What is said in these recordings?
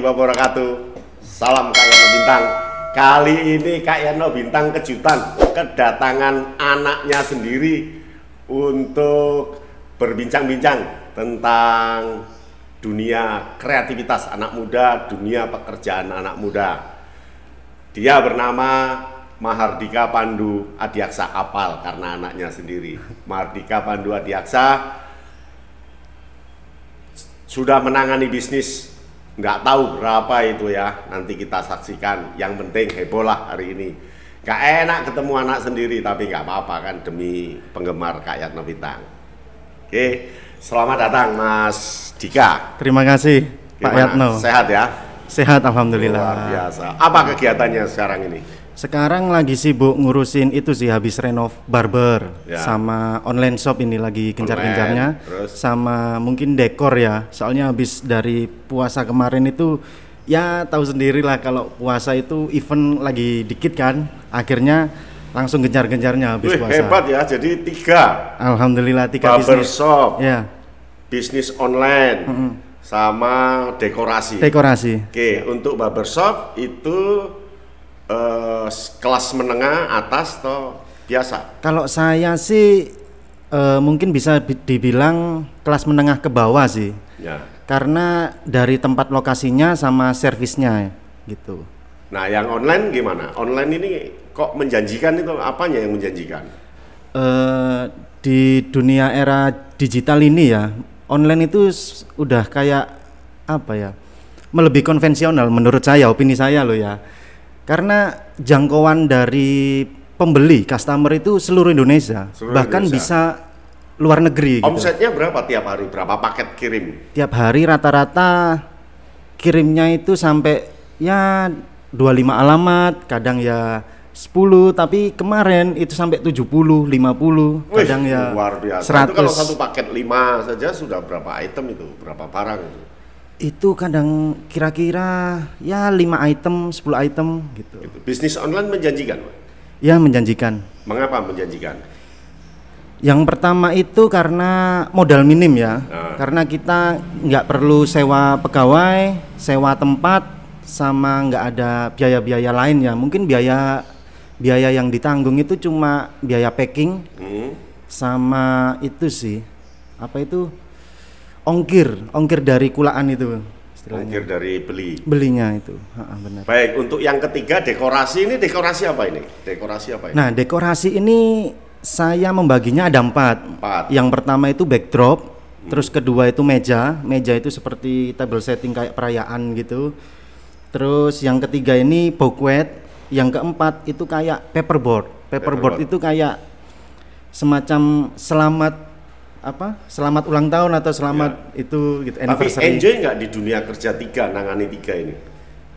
wabarakatuh. Salam Kak Yano Bintang. Kali ini Kak Yano Bintang kejutan kedatangan anaknya sendiri untuk berbincang-bincang tentang dunia kreativitas anak muda, dunia pekerjaan anak muda. Dia bernama Mahardika Pandu Adiaksa Apal karena anaknya sendiri. Mahardika Pandu Adiaksa sudah menangani bisnis nggak tahu berapa itu ya nanti kita saksikan yang penting heboh lah hari ini gak enak ketemu anak sendiri tapi nggak apa-apa kan demi penggemar Kak Yatno Bintang oke selamat datang Mas Dika terima kasih Gimana? Pak Yatno sehat ya sehat Alhamdulillah luar biasa apa kegiatannya sekarang ini sekarang lagi sibuk ngurusin itu sih habis renov barber ya. sama online shop ini lagi kencar-kencarnya sama mungkin dekor ya. Soalnya habis dari puasa kemarin itu ya tahu lah kalau puasa itu event lagi dikit kan. Akhirnya langsung gencar-gencarnya habis Wih, puasa. Hebat ya. Jadi tiga. Alhamdulillah tiga barber bisnis. shop. Ya. Bisnis online. Mm -hmm. Sama dekorasi. Dekorasi. Oke, ya. untuk barbershop itu uh, kelas menengah atas atau biasa? Kalau saya sih uh, mungkin bisa dibilang kelas menengah ke bawah sih. Ya. Karena dari tempat lokasinya sama servisnya gitu. Nah, yang online gimana? Online ini kok menjanjikan itu apanya yang menjanjikan? Uh, di dunia era digital ini ya, online itu udah kayak apa ya? Melebih konvensional menurut saya, opini saya loh ya karena jangkauan dari pembeli customer itu seluruh Indonesia, seluruh bahkan Indonesia. bisa luar negeri. Gitu. Omsetnya gitu. berapa tiap hari? Berapa paket kirim? Tiap hari rata-rata kirimnya itu sampai ya 25 alamat, kadang ya 10, tapi kemarin itu sampai 70, 50, kadang ya luar biasa. 100. Itu kalau satu paket 5 saja sudah berapa item itu? Berapa barang itu? itu kadang kira-kira ya 5 item, 10 item gitu. gitu. Bisnis online menjanjikan, Pak? Ya, menjanjikan. Mengapa menjanjikan? Yang pertama itu karena modal minim ya. Nah. Karena kita nggak perlu sewa pegawai, sewa tempat sama nggak ada biaya-biaya lain ya. Mungkin biaya biaya yang ditanggung itu cuma biaya packing hmm. sama itu sih. Apa itu? ongkir ongkir dari kulaan itu istilahnya. ongkir dari beli belinya itu ha, benar baik untuk yang ketiga dekorasi ini dekorasi apa ini dekorasi apa ini nah dekorasi ini saya membaginya ada empat, empat. yang pertama itu backdrop hmm. terus kedua itu meja meja itu seperti table setting kayak perayaan gitu terus yang ketiga ini bouquet yang keempat itu kayak paperboard paperboard, paperboard. itu kayak semacam selamat apa selamat ulang tahun atau selamat ya. itu gitu anniversary. Tapi enjoy nggak di dunia kerja tiga nangani tiga ini?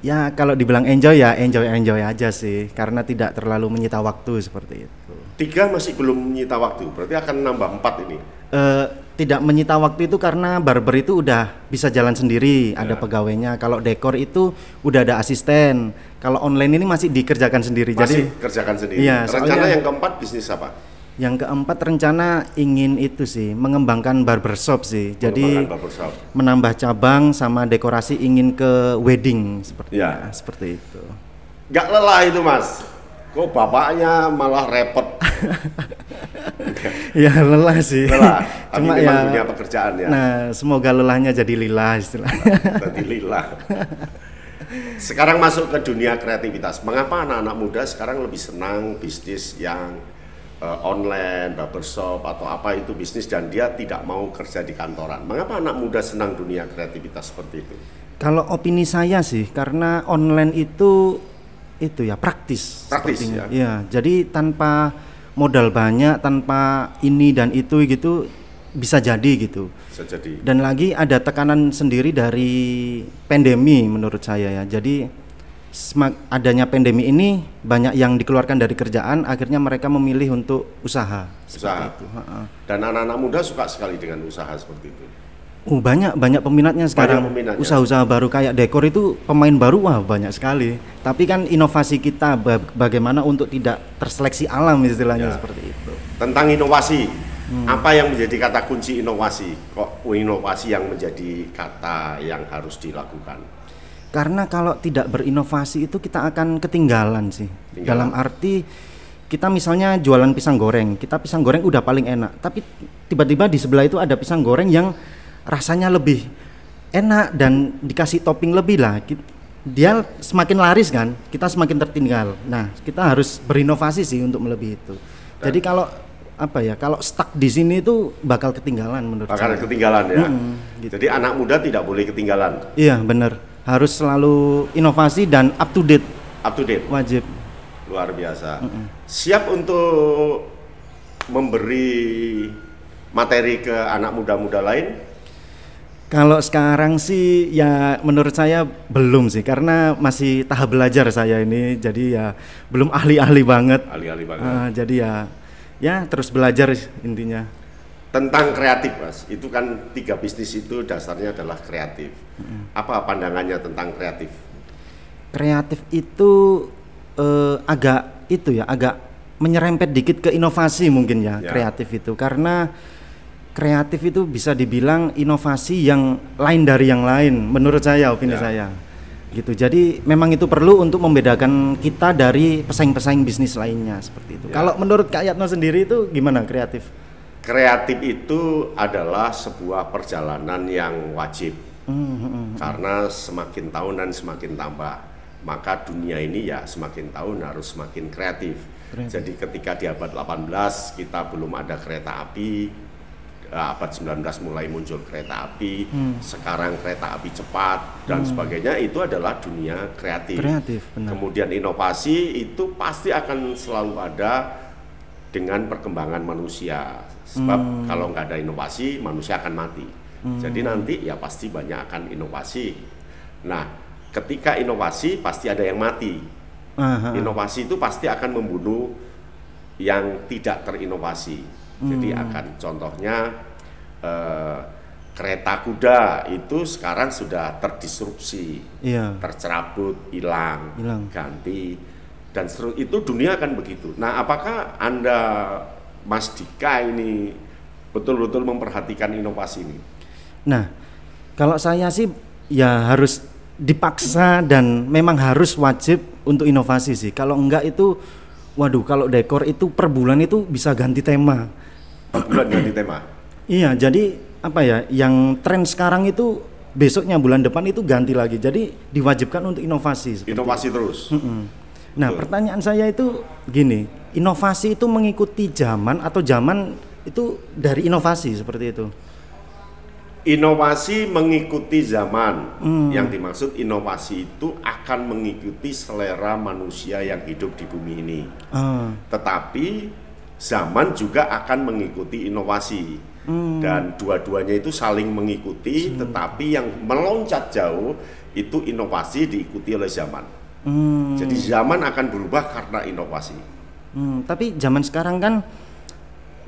Ya kalau dibilang enjoy ya enjoy enjoy aja sih karena tidak terlalu menyita waktu seperti itu. Tiga masih belum menyita waktu berarti akan nambah empat ini. Uh, tidak menyita waktu itu karena barber itu udah bisa jalan sendiri, ya. ada pegawainya. Kalau dekor itu udah ada asisten. Kalau online ini masih dikerjakan sendiri. Masih jadi kerjakan sendiri. ya, Rencana yang keempat bisnis apa? Yang keempat rencana ingin itu sih mengembangkan barbershop sih. Jadi barbershop. menambah cabang sama dekorasi ingin ke wedding seperti ya. ya seperti itu. Gak lelah itu mas. Kok bapaknya malah repot. ya lelah sih. Lelah. Tapi Cuma ya dunia pekerjaan ya. Nah semoga lelahnya jadi lila istilahnya. Jadi lila. Sekarang masuk ke dunia kreativitas. Mengapa anak-anak muda sekarang lebih senang bisnis yang uh, online, barbershop atau apa itu bisnis dan dia tidak mau kerja di kantoran. Mengapa anak muda senang dunia kreativitas seperti itu? Kalau opini saya sih karena online itu itu ya praktis. Praktis ya. ya. Jadi tanpa modal banyak, tanpa ini dan itu gitu bisa jadi gitu. Bisa jadi. Dan lagi ada tekanan sendiri dari pandemi menurut saya ya. Jadi adanya pandemi ini banyak yang dikeluarkan dari kerjaan akhirnya mereka memilih untuk usaha usaha itu. dan anak-anak muda suka sekali dengan usaha seperti itu uh, banyak banyak peminatnya sekarang usaha-usaha baru kayak dekor itu pemain baru wah banyak sekali tapi kan inovasi kita bagaimana untuk tidak terseleksi alam istilahnya ya. seperti itu tentang inovasi hmm. apa yang menjadi kata kunci inovasi kok inovasi yang menjadi kata yang harus dilakukan karena kalau tidak berinovasi itu kita akan ketinggalan sih. Ketinggalan. Dalam arti kita misalnya jualan pisang goreng, kita pisang goreng udah paling enak, tapi tiba-tiba di sebelah itu ada pisang goreng yang rasanya lebih enak dan dikasih topping lebih lah. Dia semakin laris kan, kita semakin tertinggal. Nah, kita harus berinovasi sih untuk melebihi itu. Jadi kalau apa ya kalau stuck di sini itu bakal ketinggalan menurut bakal saya. ketinggalan ya. -hmm, gitu. Jadi anak muda tidak boleh ketinggalan. Iya benar harus selalu inovasi dan up to date. Up to date. Wajib. Luar biasa. Mm -mm. Siap untuk memberi materi ke anak muda-muda lain? Kalau sekarang sih ya menurut saya belum sih karena masih tahap belajar saya ini jadi ya belum ahli-ahli banget. Ahli-ahli banget. Uh, jadi ya ya terus belajar intinya tentang kreatif mas itu kan tiga bisnis itu dasarnya adalah kreatif apa pandangannya tentang kreatif kreatif itu eh, agak itu ya agak menyerempet dikit ke inovasi mungkin ya, ya kreatif itu karena kreatif itu bisa dibilang inovasi yang lain dari yang lain menurut saya opini ya. saya gitu jadi memang itu perlu untuk membedakan kita dari pesaing-pesaing bisnis lainnya seperti itu ya. kalau menurut Kak Yatno sendiri itu gimana kreatif kreatif itu adalah sebuah perjalanan yang wajib karena semakin tahun dan semakin tambah maka dunia ini ya semakin tahun harus semakin kreatif. kreatif. Jadi ketika di abad 18 kita belum ada kereta api, eh, abad 19 mulai muncul kereta api, hmm. sekarang kereta api cepat dan hmm. sebagainya itu adalah dunia kreatif. Kreatif, benar. Kemudian inovasi itu pasti akan selalu ada dengan perkembangan manusia. Sebab hmm. kalau nggak ada inovasi, manusia akan mati. Hmm. Jadi nanti ya pasti banyak akan inovasi. Nah, ketika inovasi pasti ada yang mati. Aha. Inovasi itu pasti akan membunuh yang tidak terinovasi. Hmm. Jadi akan contohnya eh, kereta kuda itu sekarang sudah terdisrupsi, iya. tercerabut, hilang, ganti dan seru itu dunia akan begitu. Nah, apakah Anda Mas Dika ini betul-betul memperhatikan inovasi ini? Nah, kalau saya sih ya harus dipaksa dan memang harus wajib untuk inovasi sih. Kalau enggak itu waduh, kalau dekor itu per bulan itu bisa ganti tema. Per bulan ganti tema. Iya, jadi apa ya, yang tren sekarang itu besoknya bulan depan itu ganti lagi. Jadi diwajibkan untuk inovasi. Inovasi itu. terus. Mm -mm Nah, pertanyaan saya itu gini, inovasi itu mengikuti zaman atau zaman itu dari inovasi seperti itu? Inovasi mengikuti zaman. Hmm. Yang dimaksud inovasi itu akan mengikuti selera manusia yang hidup di bumi ini. Hmm. Tetapi zaman juga akan mengikuti inovasi. Hmm. Dan dua-duanya itu saling mengikuti, hmm. tetapi yang meloncat jauh itu inovasi diikuti oleh zaman. Hmm. Jadi zaman akan berubah karena inovasi. Hmm, tapi zaman sekarang kan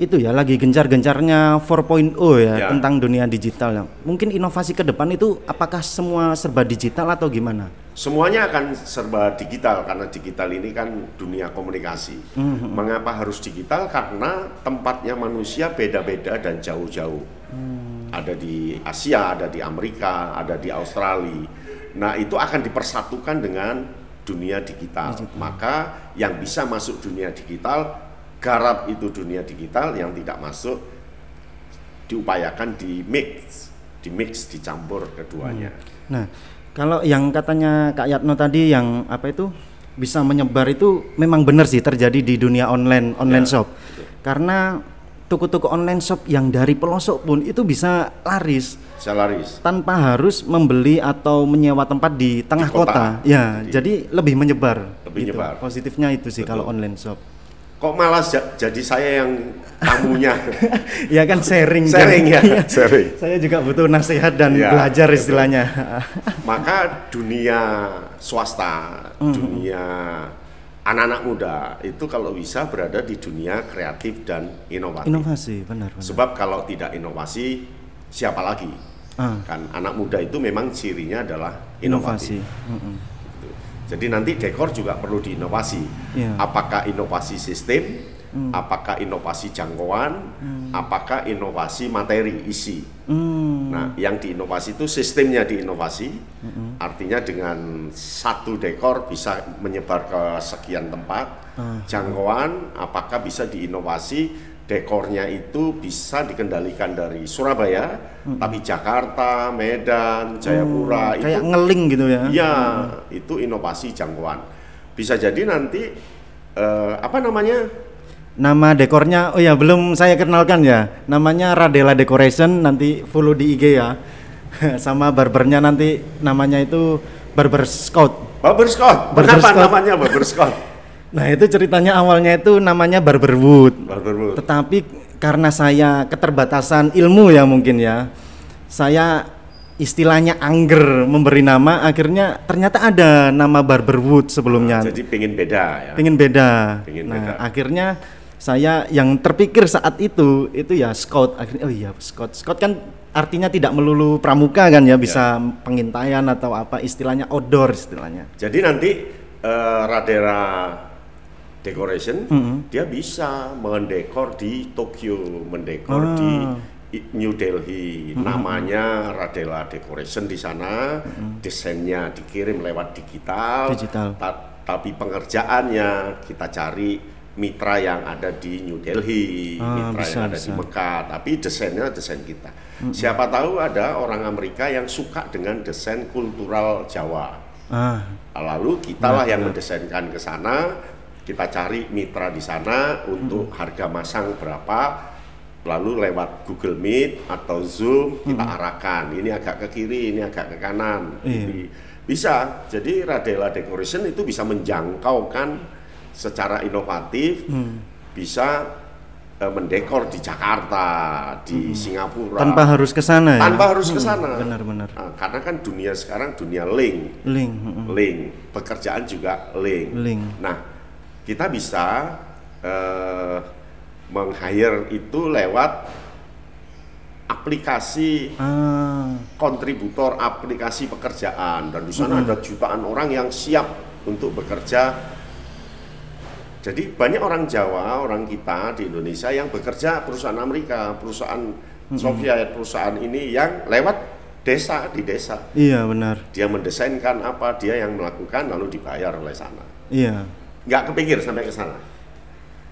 itu ya lagi gencar-gencarnya 4.0 ya, ya tentang dunia digital ya. Mungkin inovasi ke depan itu apakah semua serba digital atau gimana? Semuanya akan serba digital karena digital ini kan dunia komunikasi. Hmm, hmm. Mengapa harus digital? Karena tempatnya manusia beda-beda dan jauh-jauh. Hmm. Ada di Asia, ada di Amerika, ada di Australia. Nah, itu akan dipersatukan dengan dunia digital. digital. Maka yang bisa masuk dunia digital garap itu dunia digital, yang tidak masuk diupayakan di mix, di mix dicampur keduanya. Hmm. Nah, kalau yang katanya Kak Yatno tadi yang apa itu bisa menyebar itu memang benar sih terjadi di dunia online online ya, shop. Karena toko-toko online shop yang dari pelosok pun itu bisa laris. Bisa laris. Tanpa harus membeli atau menyewa tempat di tengah di kota. kota. Ya, jadi, jadi lebih menyebar. Lebih gitu. menyebar. Positifnya itu sih Betul. kalau online shop. Kok malas jadi saya yang tamunya? ya kan sharing. Kan. sharing ya. Iya. sharing. Saya juga butuh nasihat dan ya, belajar betul. istilahnya. Maka dunia swasta, mm -hmm. dunia anak-anak muda itu kalau bisa berada di dunia kreatif dan inovatif. Inovasi, benar. benar. Sebab kalau tidak inovasi, siapa lagi? Ah. Kan anak muda itu memang cirinya adalah inovasi. Inovasi. Mm gitu. Jadi nanti dekor juga perlu diinovasi. Yeah. Apakah inovasi sistem? hmm. apakah inovasi jangkauan, hmm. apakah inovasi materi isi. Hmm. Nah, yang diinovasi itu sistemnya diinovasi, hmm. artinya dengan satu dekor bisa menyebar ke sekian tempat. Hmm. Jangkauan, apakah bisa diinovasi dekornya itu bisa dikendalikan dari Surabaya, hmm. tapi Jakarta, Medan, hmm. Jayapura hmm, itu kayak ngeling gitu ya? Iya, hmm. itu inovasi jangkauan. Bisa jadi nanti uh, apa namanya Nama dekornya, oh ya belum saya kenalkan ya. Namanya Radela Decoration, nanti follow di IG ya. Sama barbernya nanti namanya itu Barber Scout. Barber Scout. Barber Kenapa Scott. namanya Barber Scout? nah, itu ceritanya awalnya itu namanya Barber Wood. Barber Wood. Tetapi karena saya keterbatasan ilmu ya mungkin ya. Saya istilahnya angger memberi nama akhirnya ternyata ada nama Barber Wood sebelumnya. Ah, jadi pingin beda ya. Pingin beda. Pingin nah, beda. akhirnya saya yang terpikir saat itu itu ya scout akhirnya oh iya scout scout kan artinya tidak melulu pramuka kan ya bisa ya. pengintaian atau apa istilahnya outdoor istilahnya jadi nanti uh, radera decoration mm -hmm. dia bisa mendekor di Tokyo mendekor ah. di New Delhi mm -hmm. namanya Radela Decoration di sana mm -hmm. desainnya dikirim lewat digital, digital. Ta tapi pengerjaannya kita cari mitra yang ada di New Delhi, ah, mitra bisa, yang ada bisa. di Mekah, tapi desainnya desain kita. Mm -hmm. Siapa tahu ada orang Amerika yang suka dengan desain kultural Jawa. Ah. Lalu kita lah yang mendesainkan ke sana, kita cari mitra di sana untuk mm -hmm. harga masang berapa, lalu lewat Google Meet atau Zoom kita hmm. arahkan ini agak ke kiri ini agak ke kanan jadi iya. bisa jadi Radella Decoration itu bisa menjangkaukan secara inovatif hmm. bisa uh, mendekor di Jakarta, di hmm. Singapura. Tanpa harus ke sana ya. Tanpa harus ke hmm, sana. Benar-benar. Uh, ah, karena kan dunia sekarang dunia link. Link. Hmm, hmm. Link. Pekerjaan juga link. Link. Nah, kita bisa uh, meng-hire itu lewat aplikasi ah. kontributor aplikasi pekerjaan dan di sana hmm. ada jutaan orang yang siap untuk bekerja jadi banyak orang Jawa, orang kita di Indonesia yang bekerja perusahaan Amerika, perusahaan hmm. Soviet, perusahaan ini yang lewat desa di desa. Iya benar. Dia mendesainkan apa, dia yang melakukan lalu dibayar oleh sana. Iya. Nggak kepikir sampai ke sana.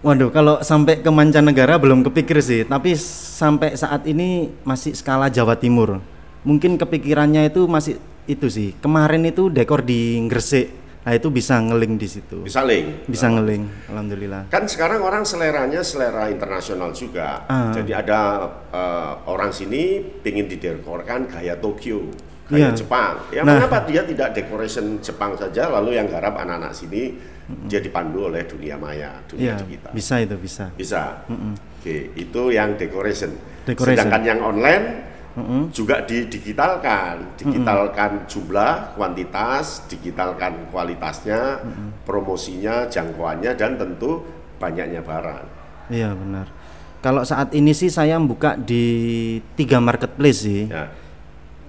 Waduh, kalau sampai ke mancanegara belum kepikir sih, tapi sampai saat ini masih skala Jawa Timur. Mungkin kepikirannya itu masih itu sih. Kemarin itu dekor di Gresik Nah itu bisa ngeling di situ. Bisa link. Bisa oh. Ah. ngeling, alhamdulillah. Kan sekarang orang seleranya selera internasional juga. Uh. Jadi ada uh, orang sini ingin didekorkan gaya Tokyo, gaya yeah. Jepang. Ya nah. mengapa dia tidak decoration Jepang saja, lalu yang garap anak-anak sini mm-hmm. dia dipandu oleh dunia maya, dunia yeah, digital. Bisa itu bisa. Bisa. Mm-hmm. Oke, itu yang decoration. decoration. Sedangkan yang online Mm-hmm. juga didigitalkan, digitalkan mm-hmm. jumlah, kuantitas, digitalkan kualitasnya, mm-hmm. promosinya, jangkauannya, dan tentu banyaknya barang. Iya benar. Kalau saat ini sih saya buka di tiga marketplace sih. Ya.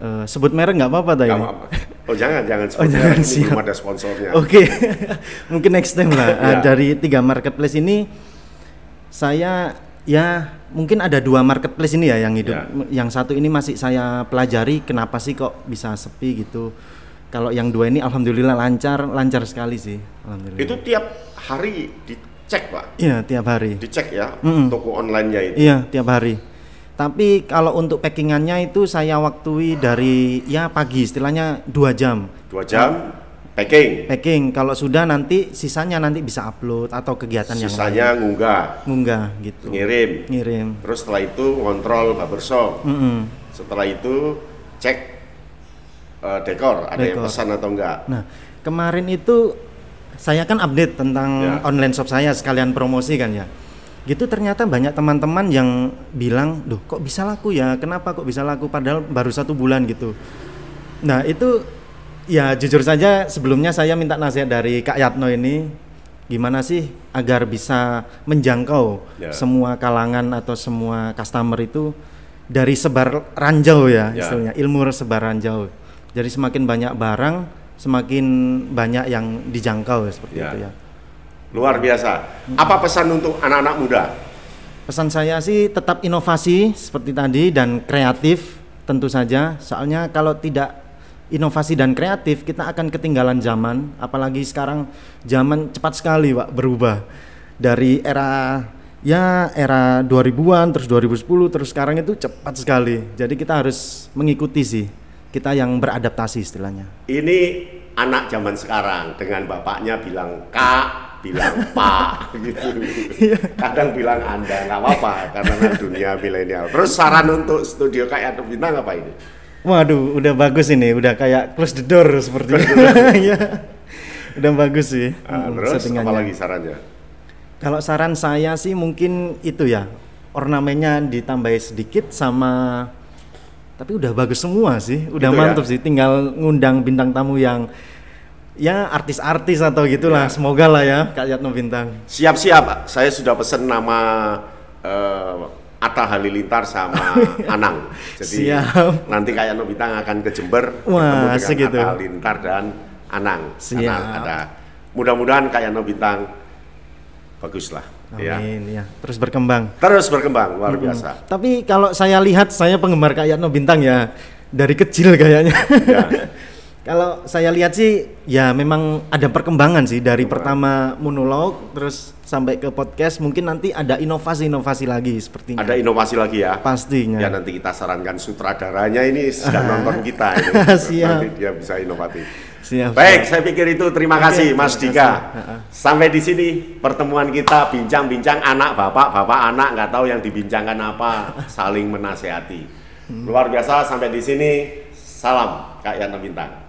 Uh, sebut merek nggak apa-apa tadi. Oh jangan jangan sebut oh, jangan ini belum ada sponsornya. Oke, mungkin next time lah. ya. Eh, dari tiga marketplace ini saya ya mungkin ada dua marketplace ini ya yang hidup. Yeah. Yang satu ini masih saya pelajari kenapa sih kok bisa sepi gitu. Kalau yang dua ini alhamdulillah lancar, lancar sekali sih. Alhamdulillah. Itu tiap hari dicek, Pak. Iya, tiap hari. Dicek ya mm -mm. toko onlinenya itu. Iya, tiap hari. Tapi kalau untuk packingannya itu saya waktui dari ya pagi, istilahnya dua jam. Dua jam. Packing. Packing. Kalau sudah nanti sisanya nanti bisa upload atau kegiatan sisanya yang Sisanya ngunggah. Ngunggah gitu. Ngirim. Ngirim. Terus setelah itu kontrol barbershop. Mm -hmm. Setelah itu cek uh, dekor, ada dekor. yang pesan atau enggak. Nah, kemarin itu saya kan update tentang ya. online shop saya sekalian promosi kan ya. Gitu ternyata banyak teman-teman yang bilang, "Duh, kok bisa laku ya? Kenapa kok bisa laku padahal baru satu bulan gitu." Nah, itu ya jujur saja sebelumnya saya minta nasihat dari Kak Yatno ini gimana sih agar bisa menjangkau ya. semua kalangan atau semua customer itu dari sebar ranjau ya ya. istilahnya ilmu sebar ranjau jadi semakin banyak barang semakin banyak yang dijangkau ya, seperti ya. itu ya luar biasa hmm. apa pesan untuk anak-anak muda pesan saya sih tetap inovasi seperti tadi dan kreatif tentu saja soalnya kalau tidak inovasi dan kreatif kita akan ketinggalan zaman apalagi sekarang zaman cepat sekali Pak berubah dari era ya era 2000-an terus 2010 terus sekarang itu cepat sekali jadi kita harus mengikuti sih kita yang beradaptasi istilahnya ini anak zaman sekarang dengan bapaknya bilang kak bilang pak gitu iya. kadang bilang anda nggak apa-apa karena kan dunia milenial terus saran untuk studio kayak Bintang apa ini Waduh, udah bagus ini, udah kayak close the door seperti itu. ya. udah bagus sih. Uh, terus lagi sarannya? Kalau saran saya sih mungkin itu ya, ornamennya ditambahin sedikit sama tapi udah bagus semua sih, udah gitu mantep ya? sih. Tinggal ngundang bintang tamu yang ya artis-artis atau gitulah, ya. semoga lah ya Kak Yatno Bintang. Siap-siap, saya sudah pesen nama uh, Atta Halilintar sama Anang. Jadi Siap. nanti kayak Nobitang akan ke Jember Wah, ketemu dengan Atta Halilintar dan Anang. Siap. ada. Mudah-mudahan kayak Nobitang baguslah. Ya. Amin ya. ya. Terus berkembang. Terus berkembang luar hmm. biasa. Tapi kalau saya lihat saya penggemar kayak Yatno Bintang ya dari kecil kayaknya. Ya. Kalau saya lihat sih ya memang ada perkembangan sih dari Memang. pertama monolog terus sampai ke podcast mungkin nanti ada inovasi-inovasi lagi sepertinya. Ada inovasi lagi ya? Pastinya. Ya nanti kita sarankan sutradaranya ini sedang nonton kita ini. Siap. Nanti dia bisa inovatif. Siap. Baik, saya pikir itu terima Oke, kasih Mas terima Dika. Sampai di sini pertemuan kita bincang-bincang anak bapak, bapak anak nggak tahu yang dibincangkan apa, saling menasehati. Hmm. Luar biasa sampai di sini. Salam Kak Yana Bintang.